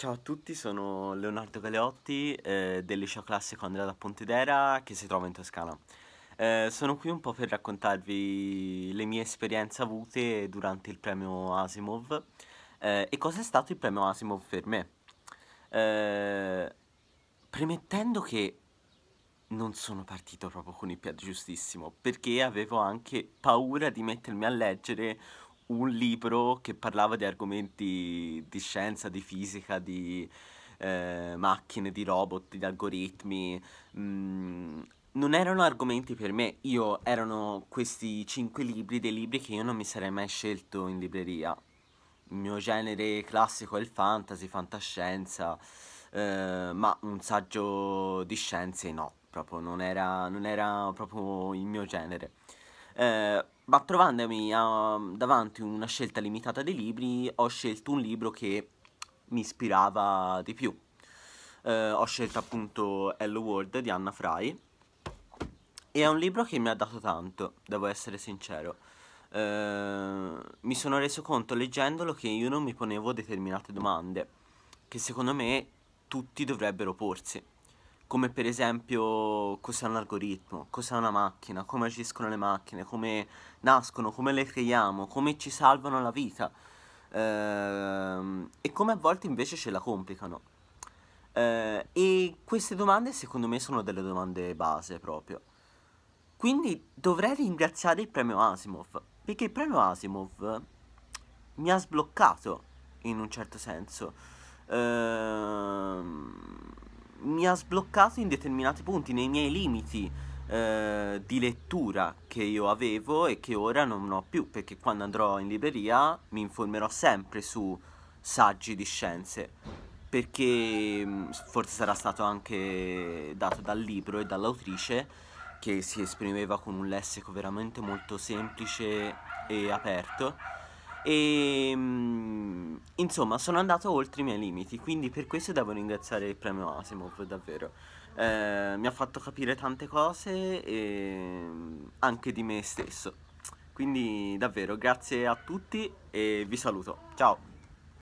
Ciao a tutti, sono Leonardo Galeotti eh, del liceo classico Andrea da Pontedera che si trova in Toscana. Eh, sono qui un po' per raccontarvi le mie esperienze avute durante il premio Asimov eh, e cosa è stato il premio Asimov per me. Eh, premettendo che non sono partito proprio con il piatto giustissimo perché avevo anche paura di mettermi a leggere un libro che parlava di argomenti di scienza, di fisica, di eh, macchine, di robot, di algoritmi. Mm, non erano argomenti per me, io erano questi cinque libri, dei libri che io non mi sarei mai scelto in libreria. Il mio genere classico è il fantasy, fantascienza, eh, ma un saggio di scienze no, proprio non era, non era proprio il mio genere. Eh, ma trovandomi a, ehm, davanti a una scelta limitata di libri, ho scelto un libro che mi ispirava di più. Eh, ho scelto appunto Hello World di Anna Fry e è un libro che mi ha dato tanto, devo essere sincero. Eh, mi sono reso conto leggendolo che io non mi ponevo determinate domande che secondo me tutti dovrebbero porsi come per esempio cos'è un algoritmo, cos'è una macchina, come agiscono le macchine, come nascono, come le creiamo, come ci salvano la vita ehm, e come a volte invece ce la complicano. Eh, e queste domande secondo me sono delle domande base proprio. Quindi dovrei ringraziare il premio Asimov, perché il premio Asimov mi ha sbloccato in un certo senso. Ehm, mi ha sbloccato in determinati punti, nei miei limiti eh, di lettura che io avevo e che ora non ho più, perché quando andrò in libreria mi informerò sempre su saggi di scienze, perché mm, forse sarà stato anche dato dal libro e dall'autrice che si esprimeva con un lessico veramente molto semplice e aperto e ehm, insomma, sono andato oltre i miei limiti, quindi per questo devo ringraziare il premio Asimov, davvero. Eh, mi ha fatto capire tante cose e ehm, anche di me stesso. Quindi davvero grazie a tutti e vi saluto. Ciao!